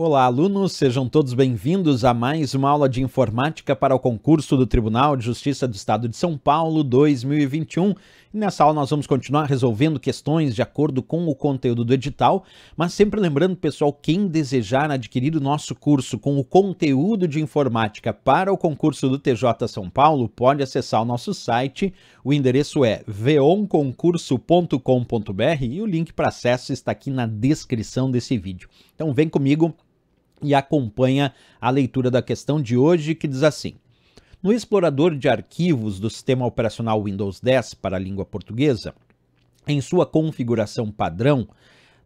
Olá, alunos, sejam todos bem-vindos a mais uma aula de informática para o concurso do Tribunal de Justiça do Estado de São Paulo 2021. E nessa aula nós vamos continuar resolvendo questões de acordo com o conteúdo do edital, mas sempre lembrando, pessoal, quem desejar adquirir o nosso curso com o conteúdo de informática para o concurso do TJ São Paulo, pode acessar o nosso site. O endereço é veonconcurso.com.br e o link para acesso está aqui na descrição desse vídeo. Então vem comigo e acompanha a leitura da questão de hoje, que diz assim: No explorador de arquivos do sistema operacional Windows 10 para a língua portuguesa, em sua configuração padrão,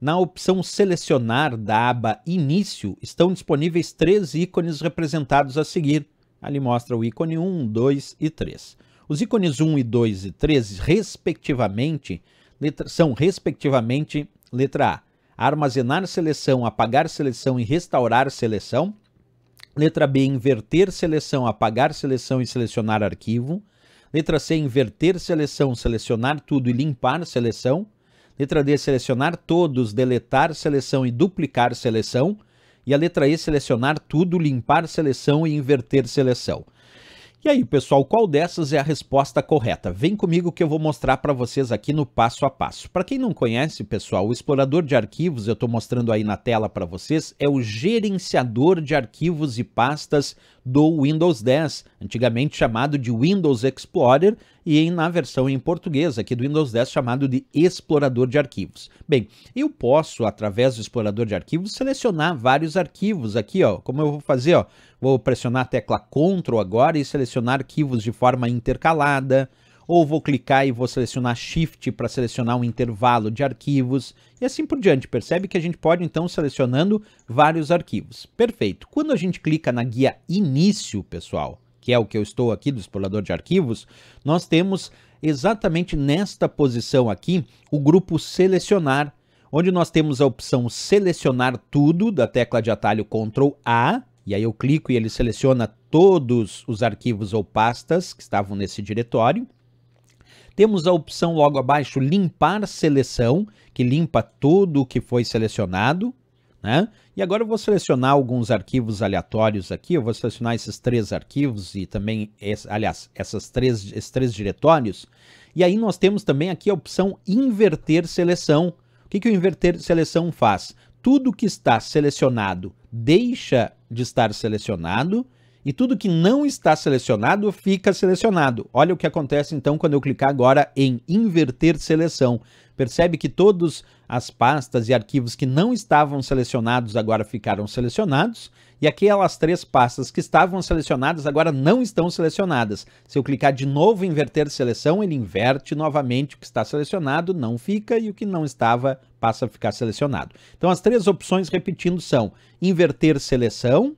na opção Selecionar da aba Início, estão disponíveis três ícones representados a seguir. Ali mostra o ícone 1, 2 e 3. Os ícones 1 e 2 e 3, respectivamente, letra, são respectivamente letra A, armazenar seleção, apagar seleção e restaurar seleção. Letra B, inverter seleção, apagar seleção e selecionar arquivo. Letra C, inverter seleção, selecionar tudo e limpar seleção. Letra D, selecionar todos, deletar seleção e duplicar seleção. E a letra E, selecionar tudo, limpar seleção e inverter seleção. E aí, pessoal, qual dessas é a resposta correta? Vem comigo que eu vou mostrar para vocês aqui no passo a passo. Para quem não conhece, pessoal, o explorador de arquivos, eu estou mostrando aí na tela para vocês, é o gerenciador de arquivos e pastas do Windows 10 antigamente chamado de Windows Explorer e na versão em português aqui do Windows 10 chamado de Explorador de Arquivos. Bem, eu posso através do Explorador de Arquivos selecionar vários arquivos aqui, ó, como eu vou fazer, ó, vou pressionar a tecla Ctrl agora e selecionar arquivos de forma intercalada, ou vou clicar e vou selecionar Shift para selecionar um intervalo de arquivos e assim por diante. Percebe que a gente pode então selecionando vários arquivos. Perfeito. Quando a gente clica na guia Início, pessoal, que é o que eu estou aqui do explorador de arquivos, nós temos exatamente nesta posição aqui o grupo selecionar, onde nós temos a opção selecionar tudo da tecla de atalho Ctrl A, e aí eu clico e ele seleciona todos os arquivos ou pastas que estavam nesse diretório. Temos a opção logo abaixo limpar seleção, que limpa tudo o que foi selecionado. Né? E agora eu vou selecionar alguns arquivos aleatórios aqui, eu vou selecionar esses três arquivos e também, esse, aliás, essas três, esses três diretórios. E aí nós temos também aqui a opção inverter seleção. O que, que o inverter seleção faz? Tudo que está selecionado deixa de estar selecionado e tudo que não está selecionado fica selecionado. Olha o que acontece então quando eu clicar agora em inverter seleção. Percebe que todas as pastas e arquivos que não estavam selecionados agora ficaram selecionados e aquelas três pastas que estavam selecionadas agora não estão selecionadas. Se eu clicar de novo em inverter seleção, ele inverte novamente o que está selecionado, não fica e o que não estava passa a ficar selecionado. Então as três opções repetindo são inverter seleção,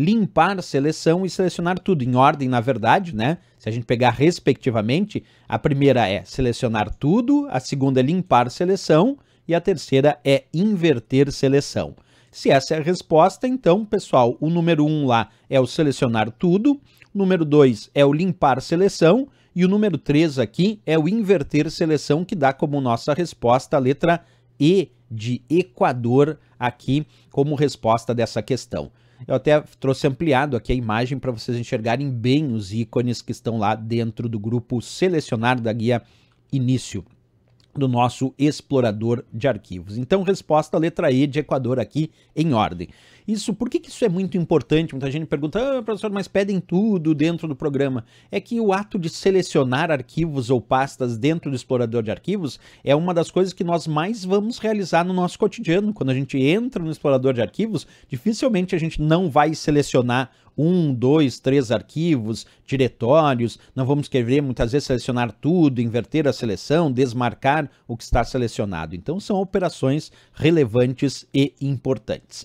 limpar seleção e selecionar tudo em ordem, na verdade, né? Se a gente pegar respectivamente, a primeira é selecionar tudo, a segunda é limpar seleção e a terceira é inverter seleção. Se essa é a resposta, então, pessoal, o número 1 um lá é o selecionar tudo, o número 2 é o limpar seleção e o número 3 aqui é o inverter seleção, que dá como nossa resposta a letra E de Equador aqui como resposta dessa questão. Eu até trouxe ampliado aqui a imagem para vocês enxergarem bem os ícones que estão lá dentro do grupo selecionar da guia início do nosso explorador de arquivos. Então, resposta letra E de Equador aqui em ordem. Isso, por que, que isso é muito importante? Muita gente pergunta, ah, professor, mas pedem tudo dentro do programa. É que o ato de selecionar arquivos ou pastas dentro do explorador de arquivos é uma das coisas que nós mais vamos realizar no nosso cotidiano. Quando a gente entra no explorador de arquivos, dificilmente a gente não vai selecionar um, dois, três arquivos, diretórios, não vamos querer muitas vezes selecionar tudo, inverter a seleção, desmarcar o que está selecionado. Então são operações relevantes e importantes.